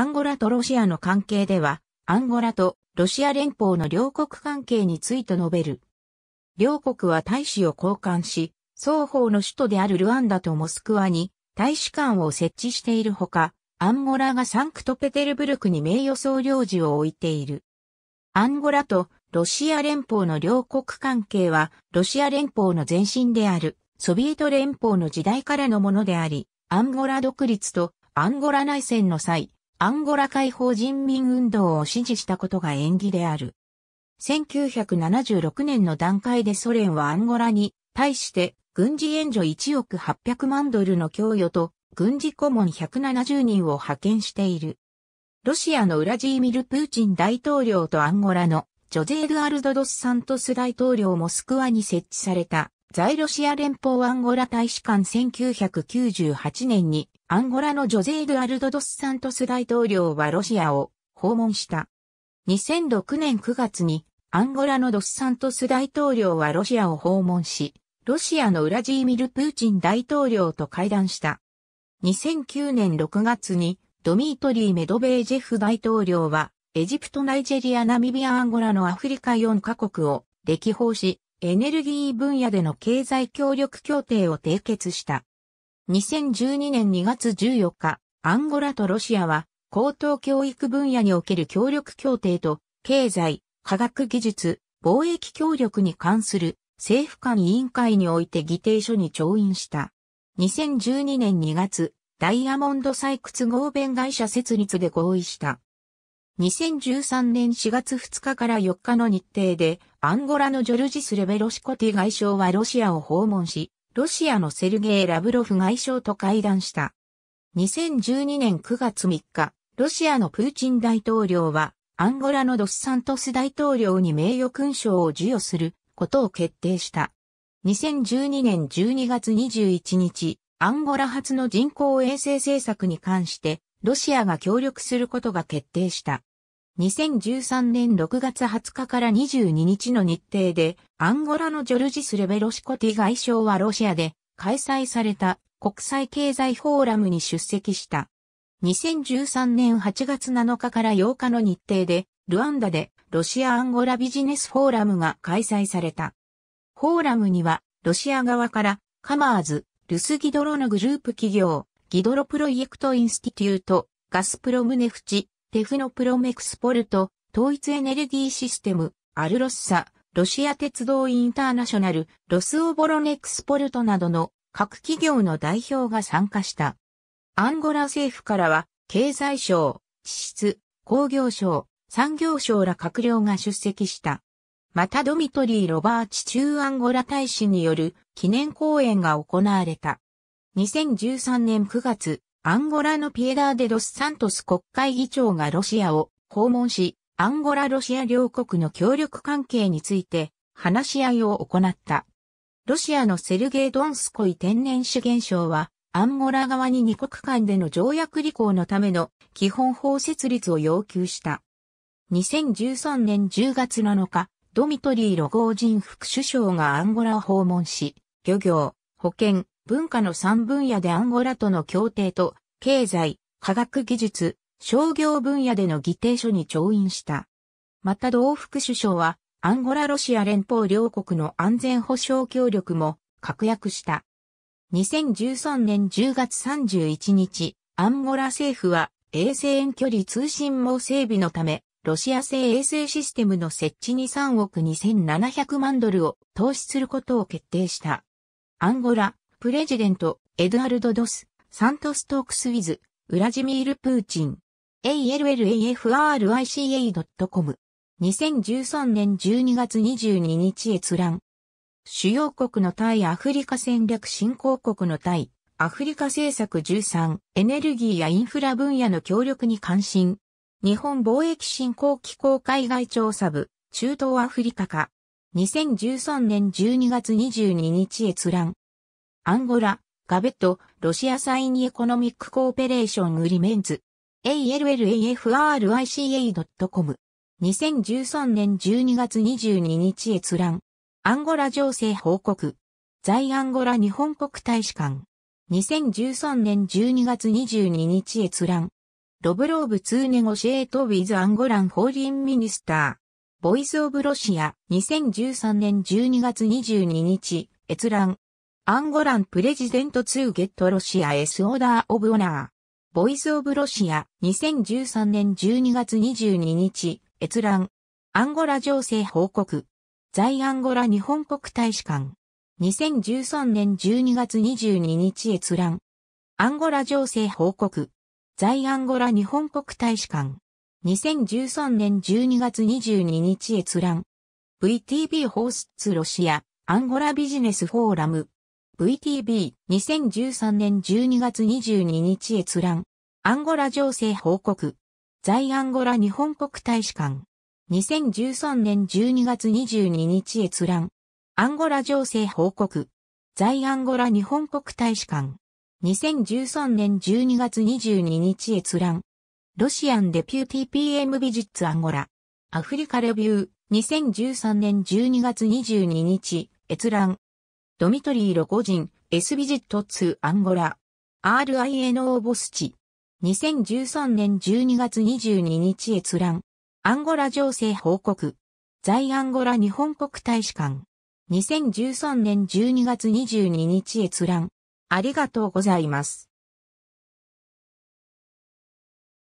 アンゴラとロシアの関係では、アンゴラとロシア連邦の両国関係について述べる。両国は大使を交換し、双方の首都であるルワンダとモスクワに大使館を設置しているほか、アンゴラがサンクトペテルブルクに名誉総領事を置いている。アンゴラとロシア連邦の両国関係は、ロシア連邦の前身である、ソビエト連邦の時代からのものであり、アンゴラ独立とアンゴラ内戦の際、アンゴラ解放人民運動を支持したことが縁起である。1976年の段階でソ連はアンゴラに対して軍事援助1億800万ドルの供与と軍事顧問170人を派遣している。ロシアのウラジーミル・プーチン大統領とアンゴラのジョゼ・エドアルド・ドス・サントス大統領モスクワに設置された在ロシア連邦アンゴラ大使館1998年にアンゴラのジョゼイ・ドゥアルド・ドス・サントス大統領はロシアを訪問した。2006年9月にアンゴラのドス・サントス大統領はロシアを訪問し、ロシアのウラジーミル・プーチン大統領と会談した。2009年6月にドミートリー・メドベージェフ大統領はエジプト、ナイジェリア、ナミビア、アンゴラのアフリカ4カ国を歴訪し、エネルギー分野での経済協力協定を締結した。2012年2月14日、アンゴラとロシアは高等教育分野における協力協定と経済、科学技術、貿易協力に関する政府間委員会において議定書に調印した。2012年2月、ダイヤモンド採掘合弁会社設立で合意した。2013年4月2日から4日の日程で、アンゴラのジョルジス・レベロシコティ外相はロシアを訪問し、ロシアのセルゲイ・ラブロフ外相と会談した。2012年9月3日、ロシアのプーチン大統領は、アンゴラのドスサントス大統領に名誉勲章を授与することを決定した。2012年12月21日、アンゴラ発の人工衛星政策に関して、ロシアが協力することが決定した。2013年6月20日から22日の日程で、アンゴラのジョルジス・レベロシコティ外相はロシアで開催された国際経済フォーラムに出席した。2013年8月7日から8日の日程で、ルワンダでロシア・アンゴラビジネスフォーラムが開催された。フォーラムには、ロシア側から、カマーズ、ルスギドロのグループ企業、ギドロプロイェクトインスティテュート、ガスプロムネフチ、テフノプロメクスポルト、統一エネルギーシステム、アルロッサ、ロシア鉄道インターナショナル、ロスオボロネクスポルトなどの各企業の代表が参加した。アンゴラ政府からは、経済省、地質、工業省、産業省ら閣僚が出席した。またドミトリー・ロバーチ中アンゴラ大使による記念講演が行われた。2013年9月、アンゴラのピエダーデドスサントス国会議長がロシアを訪問し、アンゴラロシア両国の協力関係について話し合いを行った。ロシアのセルゲイ・ドンスコイ天然資源省は、アンゴラ側に二国間での条約履行のための基本法設立を要求した。2013年10月7日、ドミトリー・ロゴージン副首相がアンゴラを訪問し、漁業、保健、文化の3分野でアンゴラとの協定と、経済、科学技術、商業分野での議定書に調印した。また同副首相は、アンゴラロシア連邦両国の安全保障協力も確約した。2013年10月31日、アンゴラ政府は衛星遠距離通信網整備のため、ロシア製衛星システムの設置に3億2700万ドルを投資することを決定した。アンゴラ、プレジデント、エドアルド・ドス、サントストークス・ウィズ、ウラジミール・プーチン。allafrica.com 2013年12月22日閲覧。主要国の対アフリカ戦略振興国の対アフリカ政策13エネルギーやインフラ分野の協力に関心。日本貿易振興機構海外調査部中東アフリカ化。2013年12月22日閲覧。アンゴラ、ガベット、ロシアサインエコノミックコーペレーションウリメンズ、allafrica.com。2013年12月22日閲覧。アンゴラ情勢報告。在アンゴラ日本国大使館。2013年12月22日閲覧。ロブローブ2ネゴシエートウィズアンゴランホーリンミニスター。ボイスオブロシア2013年12月22日閲覧。アンゴランプレジデント2ゲットロシアエスオーダーオブオナー。ボイスオブロシア2013年12月22日、閲覧。アンゴラ情勢報告。在アンゴラ日本国大使館。2013年12月22日閲覧。アンゴラ情勢報告。在アンゴラ日本国大使館。2013年12月22日閲覧。VTB ホースツロシア、アンゴラビジネスフォーラム。VTB、2013年12月22日閲覧。アンゴラ情勢報告。在アンゴラ日本国大使館。2013年12月22日閲覧。アンゴラ情勢報告。在アンゴラ日本国大使館。2013年12月22日閲覧。ロシアンデピューティー PM ビジッツアンゴラ。アフリカレビュー。2013年12月22日閲覧。ドミトリー・ロゴジン、エスビジット2アンゴラ、RINO ボスチ、2013年12月22日閲覧、アンゴラ情勢報告、在アンゴラ日本国大使館、2013年12月22日閲覧、ありがとうございます。